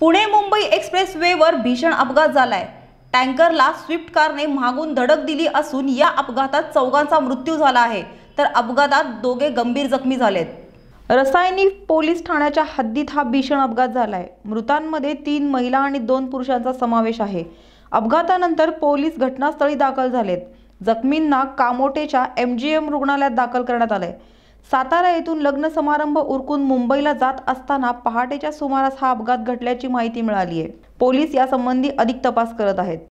Pune Mumbai express भीषण अपघात झालाय टँकरला स्विफ्ट कारने मागून धडक दिली असून या अपघातात चौघांचा मृत्यू झाला आहे तर अपघातात दोघे गंभीर जखमी झालेत रसायनी पोलीस ठाण्याच्या हद्दीत हा भीषण अपघात झालाय मृतांमध्ये तीन महिला आणि दोन पुरुषांचा समावेश आहे अपघातानंतर पोलीस घटनास्थळी दाखल झालेत जखमींना कामोटेच्या एम जी एम रुग्णालयात दाखल करण्यात आलंय सातारा येथून लग्न समारंभ उरकून मुंबईला जात असताना पहाटेच्या सुमारास हा अपघात घडल्याची माहिती मिळाली आहे पोलीस यासंबंधी अधिक तपास करत आहेत